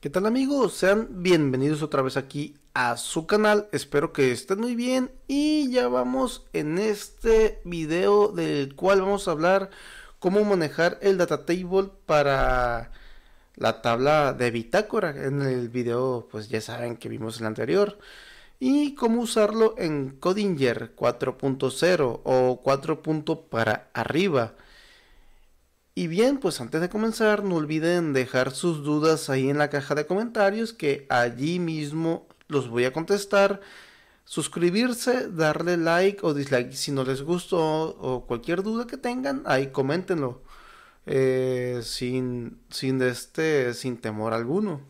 ¿Qué tal amigos? Sean bienvenidos otra vez aquí a su canal, espero que estén muy bien y ya vamos en este video del cual vamos a hablar cómo manejar el data table para la tabla de bitácora en el video pues ya saben que vimos el anterior y cómo usarlo en Codinger 4.0 o 4. para arriba y bien, pues antes de comenzar, no olviden dejar sus dudas ahí en la caja de comentarios, que allí mismo los voy a contestar. Suscribirse, darle like o dislike si no les gustó o cualquier duda que tengan, ahí coméntenlo. Eh, sin, sin, este, sin temor alguno.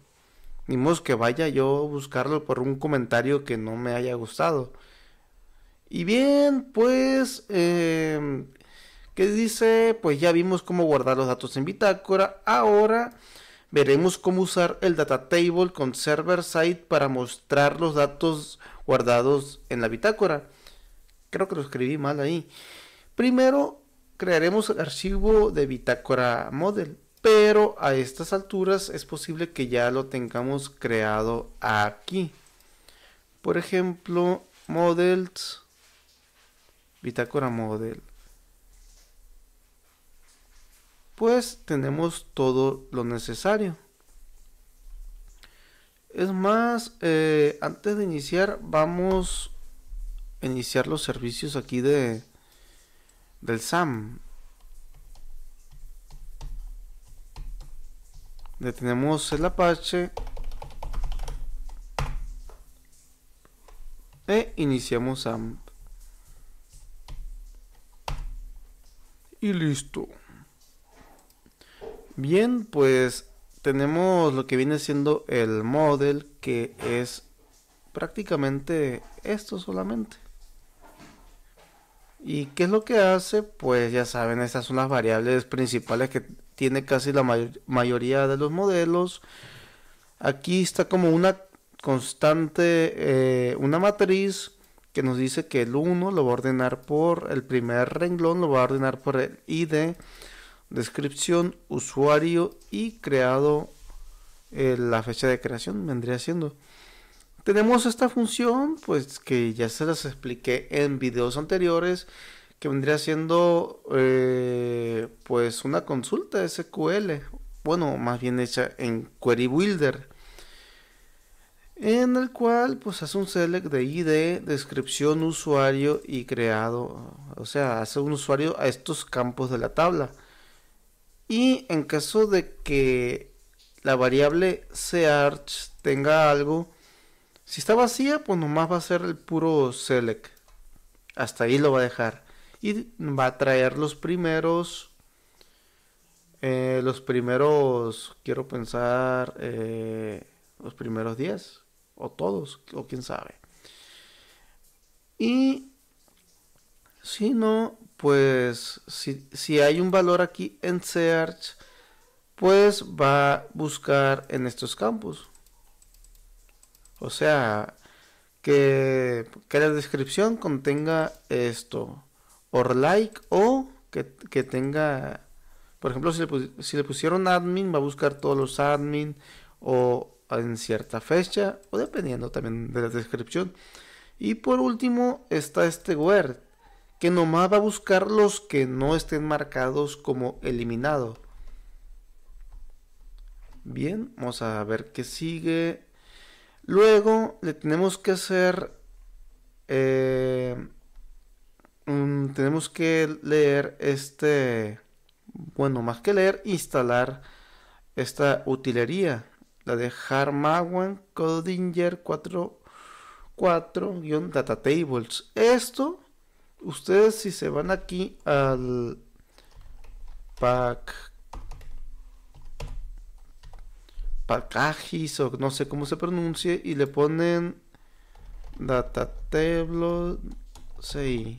Ni modo que vaya yo a buscarlo por un comentario que no me haya gustado. Y bien, pues em, que dice, pues ya vimos cómo guardar los datos en bitácora, ahora veremos cómo usar el data table con server side para mostrar los datos guardados en la bitácora. Creo que lo escribí mal ahí. Primero crearemos el archivo de bitácora model, pero a estas alturas es posible que ya lo tengamos creado aquí. Por ejemplo, models, bitácora model. pues tenemos todo lo necesario. Es más, eh, antes de iniciar, vamos a iniciar los servicios aquí de del SAM. detenemos tenemos el Apache. E iniciamos SAM. Y listo. Bien, pues tenemos lo que viene siendo el model que es prácticamente esto solamente. ¿Y qué es lo que hace? Pues ya saben, estas son las variables principales que tiene casi la mayoría de los modelos. Aquí está como una constante, eh, una matriz que nos dice que el 1 lo va a ordenar por el primer renglón, lo va a ordenar por el ID descripción, usuario y creado eh, la fecha de creación vendría siendo. Tenemos esta función, pues que ya se las expliqué en videos anteriores, que vendría siendo eh, pues una consulta SQL, bueno, más bien hecha en Query Builder, en el cual pues hace un select de ID, descripción, usuario y creado, o sea, hace un usuario a estos campos de la tabla. Y en caso de que la variable search tenga algo, si está vacía, pues nomás va a ser el puro select. Hasta ahí lo va a dejar. Y va a traer los primeros... Eh, los primeros, quiero pensar, eh, los primeros 10 o todos, o quién sabe. Y si no, pues si, hay un valor aquí en search, pues va a buscar en estos campos. O sea, que, la descripción contenga esto, or like, o que, tenga, por ejemplo, si le, si le, pusieron admin, va a buscar todos los admin, o en cierta fecha, o dependiendo también de la descripción. Y por último está este word, que nomás va a buscar los que no estén marcados como eliminado. Bien, vamos a ver qué sigue. Luego le tenemos que hacer... Eh, tenemos que leer este... Bueno, más que leer, instalar esta utilería. La de Harmawan Codinger 44-Data Tables. Esto ustedes si se van aquí al pack packagis o no sé cómo se pronuncie y le ponen data table 6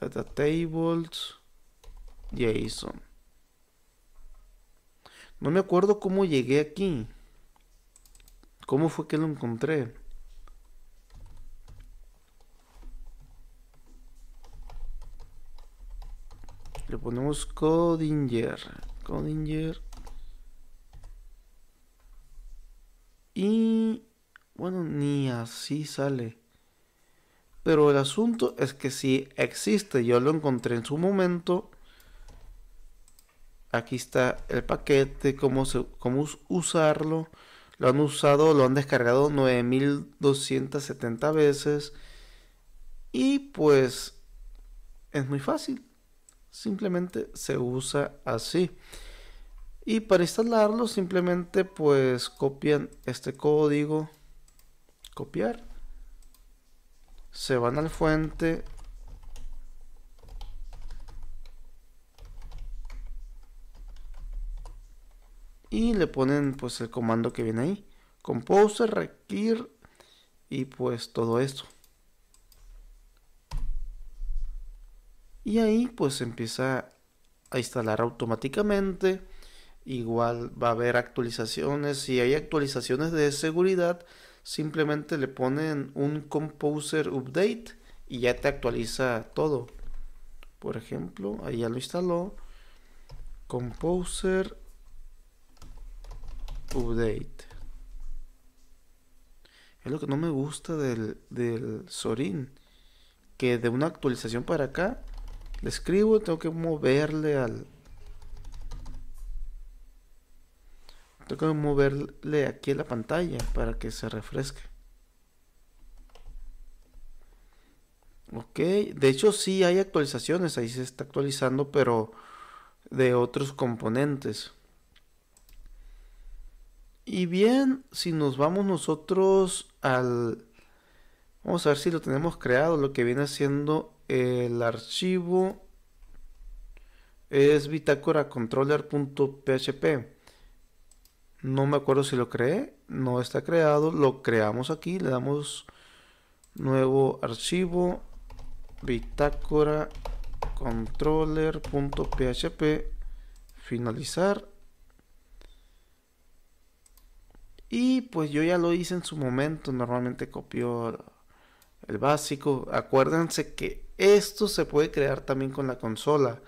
data tables JSON no me acuerdo cómo llegué aquí ¿Cómo fue que lo encontré? Le ponemos Codinger. Codinger. Y bueno, ni así sale. Pero el asunto es que Si existe. Yo lo encontré en su momento. Aquí está el paquete, cómo, cómo usarlo. Lo han usado, lo han descargado 9270 veces. Y pues es muy fácil. Simplemente se usa así. Y para instalarlo simplemente pues copian este código. Copiar. Se van al fuente. y le ponen pues el comando que viene ahí. Composer, require y pues todo esto. Y ahí pues empieza a instalar automáticamente. Igual va a haber actualizaciones. Si hay actualizaciones de seguridad, simplemente le ponen un Composer Update y ya te actualiza todo. Por ejemplo, ahí ya lo instaló. Composer update. Es lo que no me gusta del, del Sorin. Que de una actualización para acá, le escribo, tengo que moverle al... Tengo que moverle aquí a la pantalla para que se refresque. Ok, de hecho sí hay actualizaciones, ahí se está actualizando, pero de otros componentes. Y bien, si nos vamos nosotros al... Vamos a ver si lo tenemos creado, lo que viene siendo el archivo es bitácora controller.php. No me acuerdo si lo creé, no está creado, lo creamos aquí, le damos nuevo archivo bitácora controller.php finalizar Y pues yo ya lo hice en su momento, normalmente copio el básico. Acuérdense que esto se puede crear también con la consola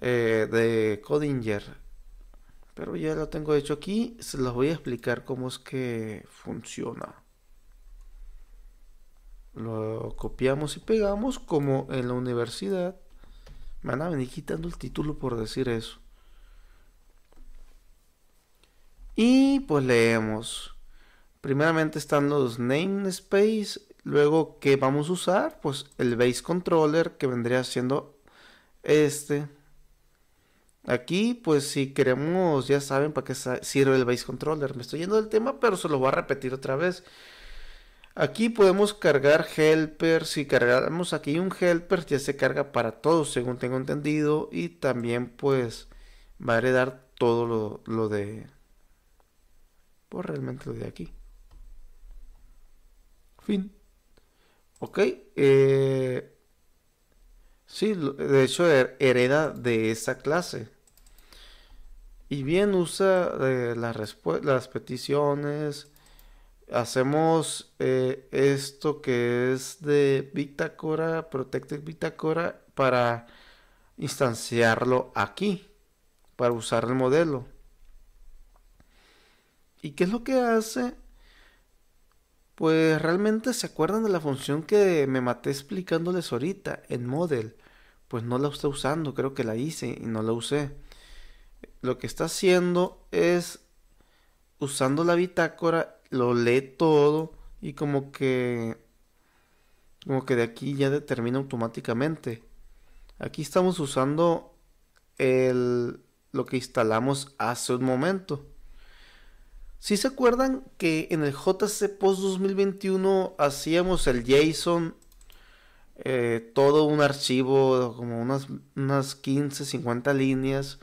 eh, de Codinger. Pero ya lo tengo hecho aquí, se los voy a explicar cómo es que funciona. Lo copiamos y pegamos como en la universidad. van a venir quitando el título por decir eso. Y pues leemos. Primeramente están los namespace. Luego, ¿qué vamos a usar? Pues el base controller que vendría siendo este. Aquí, pues si queremos, ya saben para qué sirve el base controller. Me estoy yendo del tema, pero se lo voy a repetir otra vez. Aquí podemos cargar helper. Si cargamos aquí un helper, ya se carga para todos, según tengo entendido. Y también pues va a heredar todo lo de realmente lo de aquí. Fin. Ok. Eh, sí, de hecho hereda de esa clase. Y bien usa eh, las las, las peticiones. Hacemos eh, esto que es de Bitácora, Protected Bitácora, para instanciarlo aquí, para usar el modelo. ¿Y qué es lo que hace? Pues realmente se acuerdan de la función que me maté explicándoles ahorita en Model. Pues no la está usando, creo que la hice y no la usé. Lo que está haciendo es usando la bitácora, lo lee todo y como que como que de aquí ya determina automáticamente. Aquí estamos usando el, lo que instalamos hace un momento. Si se acuerdan que en el JC Post 2021 hacíamos el JSON, eh, todo un archivo, como unas, unas 15, 50 líneas,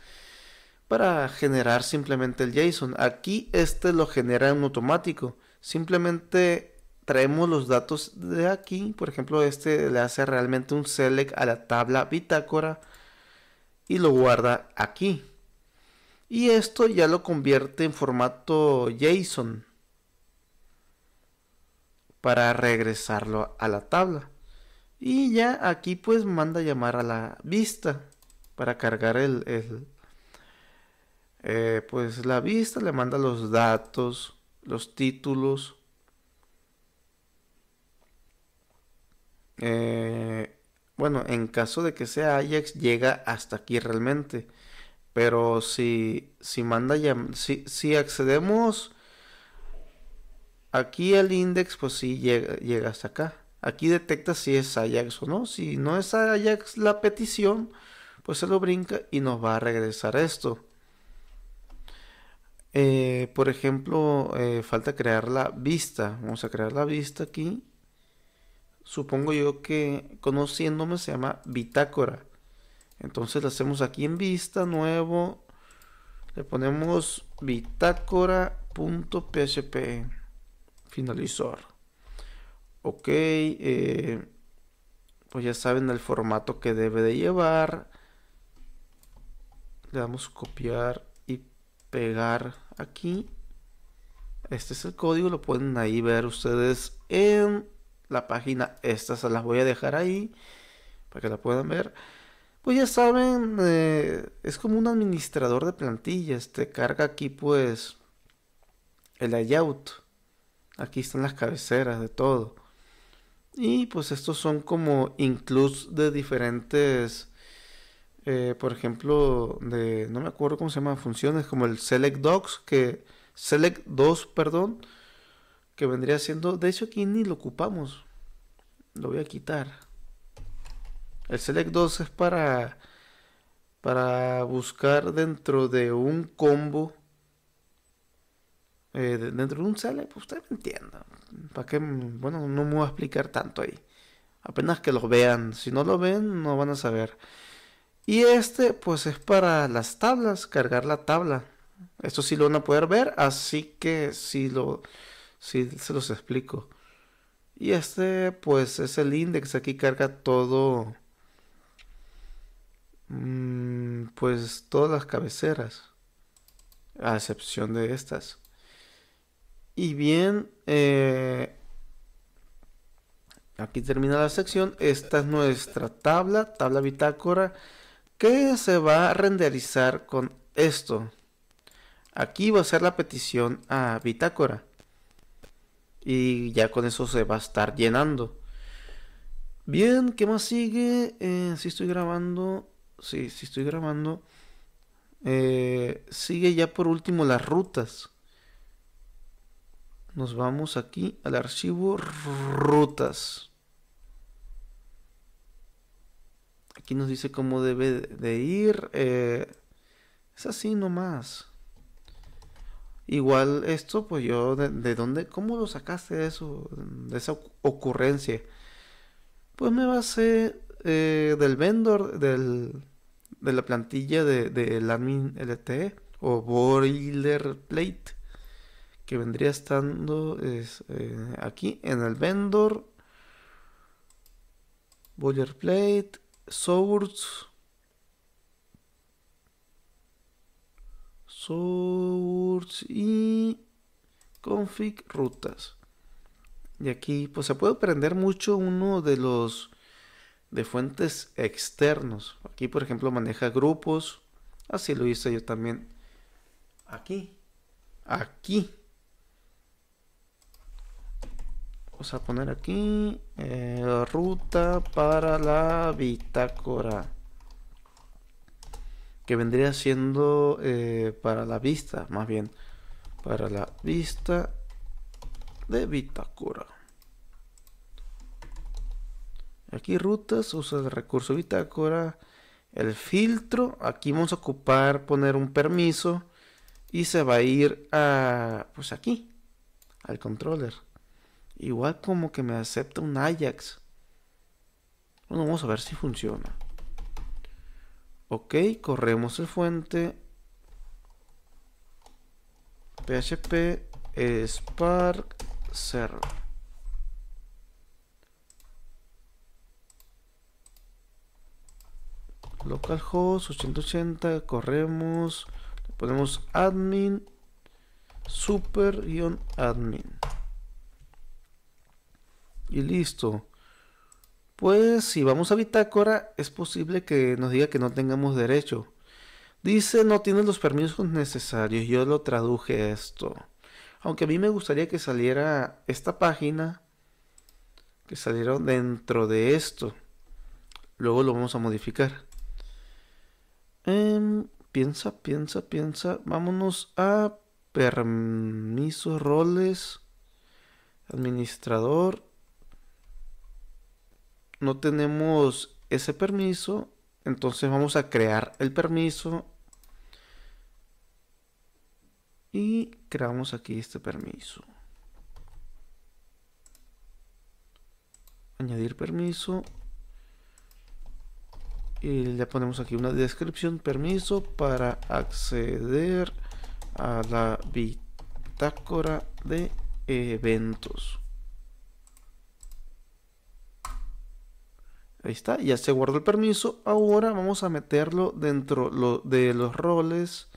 para generar simplemente el JSON. Aquí este lo genera en automático. Simplemente traemos los datos de aquí. Por ejemplo, este le hace realmente un select a la tabla bitácora y lo guarda aquí y esto ya lo convierte en formato JSON para regresarlo a la tabla. Y ya aquí pues manda llamar a la vista para cargar el, el eh, pues la vista, le manda los datos, los títulos. Eh, bueno, en caso de que sea Ajax, llega hasta aquí realmente. Pero si, manda si, si accedemos aquí al index, pues sí llega, hasta acá. Aquí detecta si es Ajax o no. Si no es Ajax la petición, pues se lo brinca y nos va a regresar esto. Eh, por ejemplo, eh, falta crear la vista. Vamos a crear la vista aquí. Supongo yo que conociéndome se llama bitácora. Entonces lo hacemos aquí en vista, nuevo. Le ponemos bitácora.php. E, Finalizor. Ok. Eh, pues ya saben el formato que debe de llevar. Le damos copiar y pegar aquí. Este es el código, lo pueden ahí ver ustedes en la página. Estas las voy a dejar ahí para que la puedan ver pues ya saben, eh, es como un administrador de plantillas. Te carga aquí pues el layout. Aquí están las cabeceras de todo. Y pues estos son como includes de diferentes, eh, por ejemplo, de, no me acuerdo cómo se llaman funciones, como el select docs, que select 2, perdón, que vendría siendo, de hecho aquí ni lo ocupamos. Lo voy a quitar. El select 2 es para, para buscar dentro de un combo. Eh, dentro de un select, pues, usted ustedes me entiendan. ¿Para Bueno, no me voy a explicar tanto ahí. Apenas que lo vean. Si no lo ven, no van a saber. Y este, pues es para las tablas, cargar la tabla. Esto sí lo van a poder ver, así que sí lo, si se los explico. Y este, pues es el index. Aquí carga todo, Mm, pues todas las cabeceras, a excepción de estas. Y bien, eh, aquí termina la sección. Esta es nuestra tabla, tabla bitácora, que se va a renderizar con esto. Aquí va a ser la petición a bitácora. Y ya con eso se va a estar llenando. Bien, ¿qué más sigue? Eh, si estoy grabando sí, sí estoy grabando. Eh, sigue ya por último las rutas. Nos vamos aquí al archivo rutas. Aquí nos dice cómo debe de ir. Eh, es así nomás. Igual esto, pues yo, de, dónde? ¿Cómo lo sacaste eso? De esa ocurrencia. Pues me basé eh, del vendor, del de la plantilla de, de admin LTE o boilerplate que vendría estando es, eh, aquí en el vendor boilerplate source source y config rutas y aquí pues se puede aprender mucho uno de los de fuentes externos. Aquí, por ejemplo, maneja grupos. Así lo hice yo también. Aquí. Aquí. Vamos a poner aquí eh, ruta para la bitácora. Que vendría siendo eh, para la vista, más bien. Para la vista de bitácora. Aquí rutas, usa el recurso bitácora, el filtro. Aquí vamos a ocupar, poner un permiso y se va a ir a, pues aquí, al controller. Igual como que me acepta un Ajax. Bueno, vamos a ver si funciona. Ok, corremos el fuente. PHP Spark Server. localhost 880 corremos ponemos admin super admin y listo pues si vamos a bitácora es posible que nos diga que no tengamos derecho dice no tiene los permisos necesarios yo lo traduje esto aunque a mí me gustaría que saliera esta página que saliera dentro de esto luego lo vamos a modificar Em, piensa, piensa, piensa. Vámonos a permisos, roles, administrador. No tenemos ese permiso. Entonces vamos a crear el permiso. Y creamos aquí este permiso. Añadir permiso y le ponemos aquí una descripción permiso para acceder a la bitácora de eventos ahí está ya se guardó el permiso ahora vamos a meterlo dentro de los roles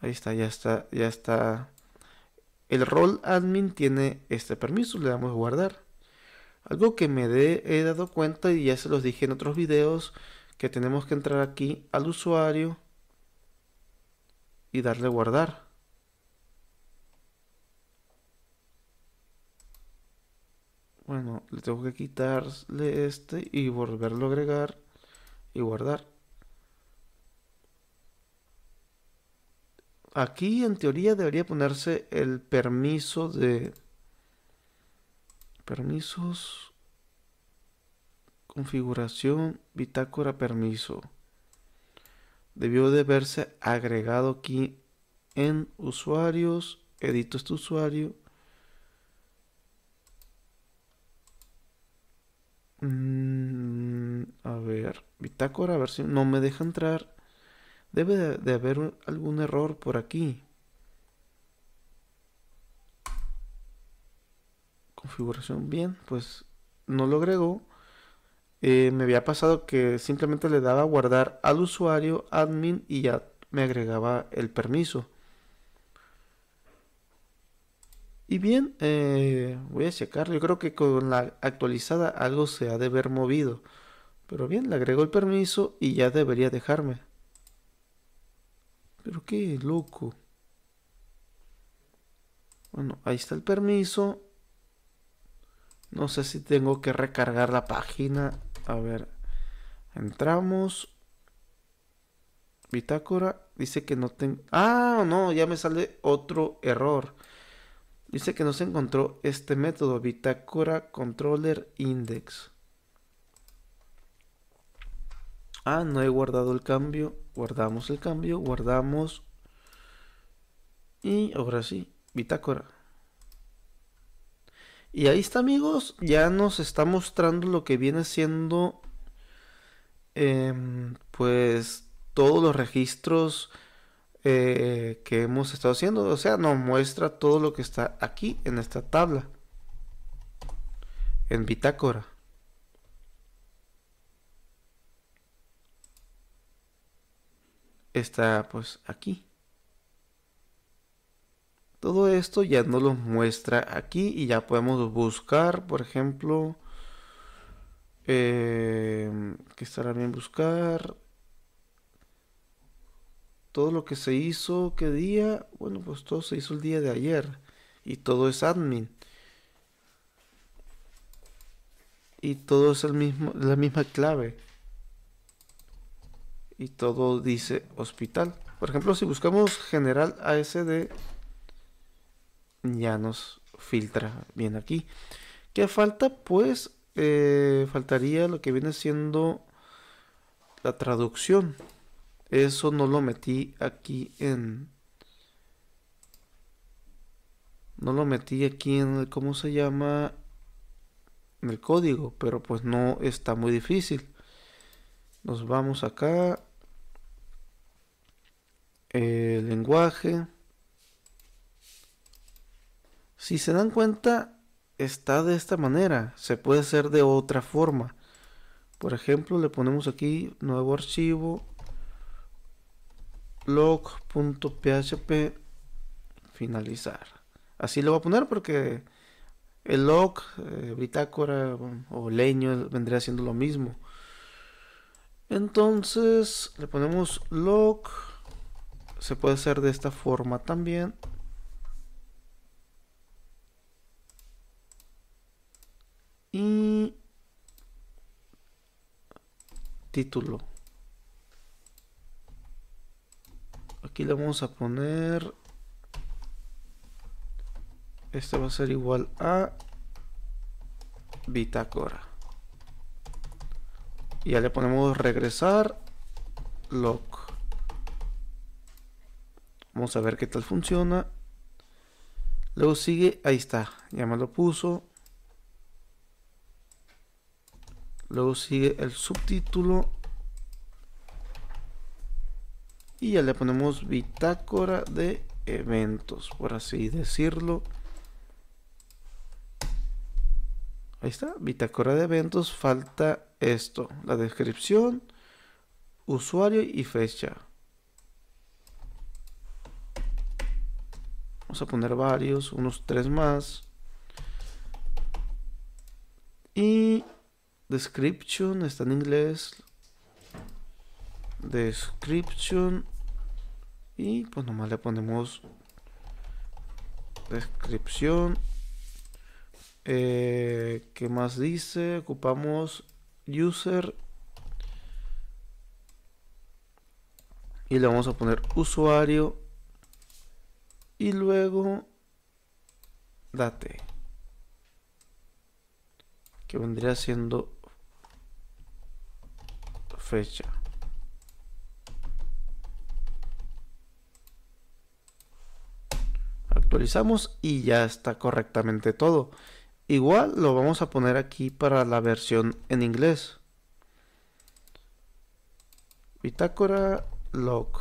ahí está ya está ya está el rol admin tiene este permiso le damos guardar algo que me he dado cuenta y ya se los dije en otros videos, que tenemos que entrar aquí al usuario y darle guardar. Bueno, le tengo que quitarle este y volverlo a agregar y guardar. Aquí en teoría debería ponerse el permiso de Permisos. Configuración. Bitácora permiso. Debió de verse agregado aquí en usuarios. Edito este usuario. Mm, a ver. Bitácora. A ver si no me deja entrar. Debe de haber algún error por aquí. configuración bien, pues no lo agregó. Eh, me había pasado que simplemente le daba guardar al usuario admin y ya me agregaba el permiso. Y bien, eh, voy a checar. Yo creo que con la actualizada algo se ha de ver movido. Pero bien, le agregó el permiso y ya debería dejarme. Pero qué loco. Bueno, ahí está el permiso. No sé si tengo que recargar la página. A ver. Entramos. Bitácora. Dice que no tengo... Ah, no, ya me sale otro error. Dice que no se encontró este método. Bitácora controller index. Ah, no he guardado el cambio. Guardamos el cambio. Guardamos. Y ahora sí. Bitácora. Y ahí está, amigos. Ya nos está mostrando lo que viene siendo. Em, pues todos los registros eh, que hemos estado haciendo. O sea, nos muestra todo lo que está aquí en esta tabla. En bitácora. Está pues aquí. Todo esto ya nos lo muestra aquí y ya podemos buscar, por ejemplo, eh, que estará bien buscar todo lo que se hizo, qué día, bueno, pues todo se hizo el día de ayer y todo es admin. Y todo es el mismo, la misma clave. Y todo dice hospital. Por ejemplo, si buscamos general ASD ya nos filtra bien aquí. ¿Qué falta? Pues eh, faltaría lo que viene siendo la traducción. Eso no lo metí aquí en... No lo metí aquí en ¿cómo se llama? En el código, pero pues no está muy difícil. Nos vamos acá. el lenguaje. Si se dan cuenta, está de esta manera. Se puede hacer de otra forma. Por ejemplo, le ponemos aquí nuevo archivo log.php finalizar. Así lo voy a poner porque el log, eh, bitácora o leño eh, vendría siendo lo mismo. Entonces le ponemos log. Se puede hacer de esta forma también. y título. Aquí le vamos a poner... Este va a ser igual a bitácora. Y ya le ponemos regresar log. Vamos a ver qué tal funciona. Luego sigue, ahí está, ya me lo puso. Luego sigue el subtítulo. Y ya le ponemos bitácora de eventos, por así decirlo. Ahí está, bitácora de eventos, falta esto, la descripción, usuario y fecha. Vamos a poner varios, unos tres más. Description está en inglés. Description. Y pues nomás le ponemos descripción. Eh, ¿Qué más dice? Ocupamos user. Y le vamos a poner usuario. Y luego date. Que vendría siendo fecha. Actualizamos y ya está correctamente todo. Igual lo vamos a poner aquí para la versión en inglés. Bitácora log.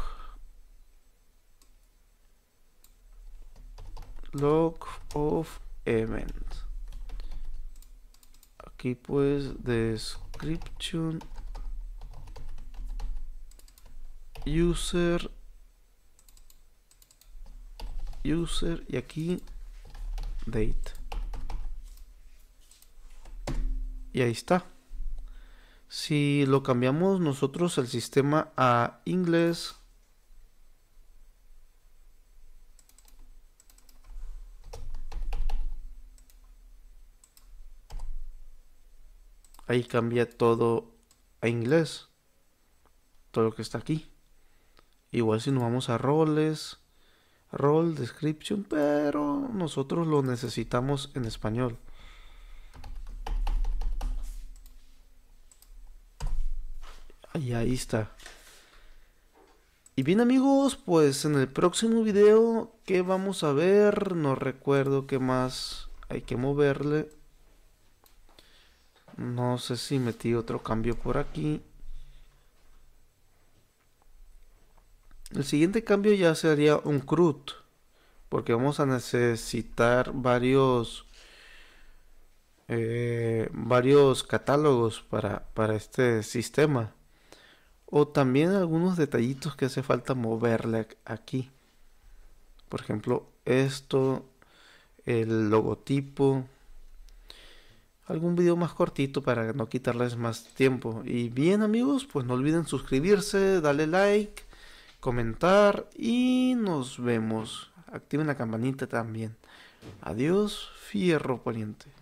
Log of event. Aquí pues description user user y aquí date y ahí está si lo cambiamos nosotros el sistema a inglés ahí cambia todo a inglés todo lo que está aquí Igual si nos vamos a roles, role description, pero nosotros lo necesitamos en español. Y ahí está. Y bien amigos, pues en el próximo video, ¿qué vamos a ver? No recuerdo qué más hay que moverle. No sé si metí otro cambio por aquí. El siguiente cambio ya sería un CRUD, porque vamos a necesitar varios, eh, varios catálogos para, para este sistema. O también algunos detallitos que hace falta moverle aquí. Por ejemplo, esto, el logotipo. Algún video más cortito para no quitarles más tiempo. Y bien amigos, pues no olviden suscribirse, darle like comentar y nos vemos. Activen la campanita también. Adiós, fierro poniente.